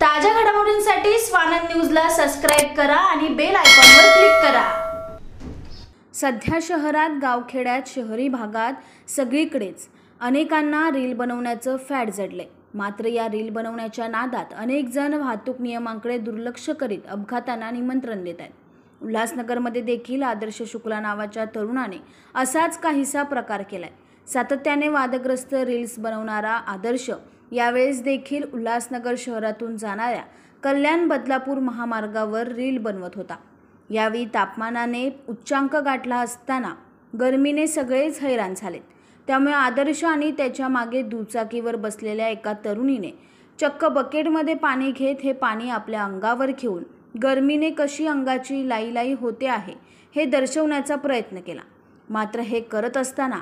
ताज्या घडामोडींसाठी स्वानंद न्यूजला सबस्क्राईब करा आणि बेल आयकॉनवर क्लिक करा सध्या शहरात गावखेड्यात शहरी भागात सगळीकडेच अनेकांना रील बनवण्याचं फॅड जडले मात्र या रील बनवण्याच्या नादात अनेक जण वाहतूक नियमांकडे दुर्लक्ष करीत अपघातांना निमंत्रण देत आहेत उल्हासनगरमध्ये देखील आदर्श शुक्ला नावाच्या तरुणाने असाच काहीसा प्रकार केलाय सातत्याने वादग्रस्त रील्स बनवणारा आदर्श यावेळेस देखील उल्हासनगर शहरातून जाणाऱ्या कल्याण बदलापूर महामार्गावर रील बनवत होता यावेळी तापमानाने उच्चांक गाठला असताना गर्मीने सगळेच हैराण झाले त्यामुळे आदर्श आणि त्याच्या मागे दुचाकीवर बसलेल्या एका तरुणीने चक्क बकेटमध्ये पाणी घेत हे पाणी आपल्या अंगावर घेऊन गर्मीने कशी अंगाची लाई होते आहे हे दर्शवण्याचा प्रयत्न केला मात्र हे करत असताना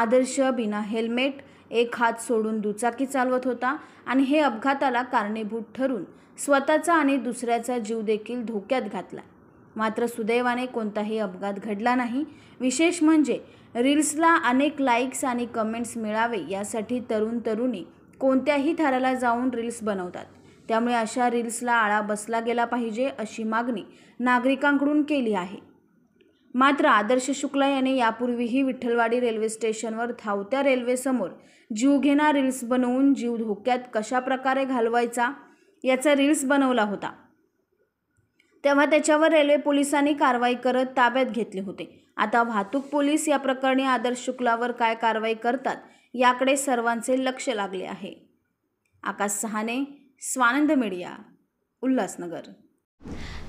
आदर्श बिना हेल्मेट एक हात सोडून दुचाकी चालवत होता आणि हे अपघाताला कारणीभूत ठरून स्वतःचा आणि दुसऱ्याचा जीव देखील धोक्यात घातला मात्र सुदैवाने कोणताही अपघात घडला नाही विशेष म्हणजे रील्सला अनेक लाईक्स आणि कमेंट्स मिळावे यासाठी तरुण तरुणी कोणत्याही थराला जाऊन रील्स बनवतात त्यामुळे अशा रील्सला आळा बसला गेला पाहिजे अशी मागणी नागरिकांकडून केली आहे मात्र आदर्श शुक्ला याने यापूर्वीही विठ्ठलवाडी रेल्वे स्टेशनवर धावत्या रेल्वेसमोर जीवघेणा रील्स बनवून जीव धोक्यात कशा प्रकारे घालवायचा याचा रील्स बनवला होता तेव्हा त्याच्यावर रेल्वे पोलिसांनी कारवाई करत ताब्यात घेतले होते आता वाहतूक पोलीस या प्रकरणी आदर्श शुक्लावर काय कारवाई करतात याकडे सर्वांचे लक्ष लागले आहे आकाश सहाने स्वानंद मीडिया उल्हासनगर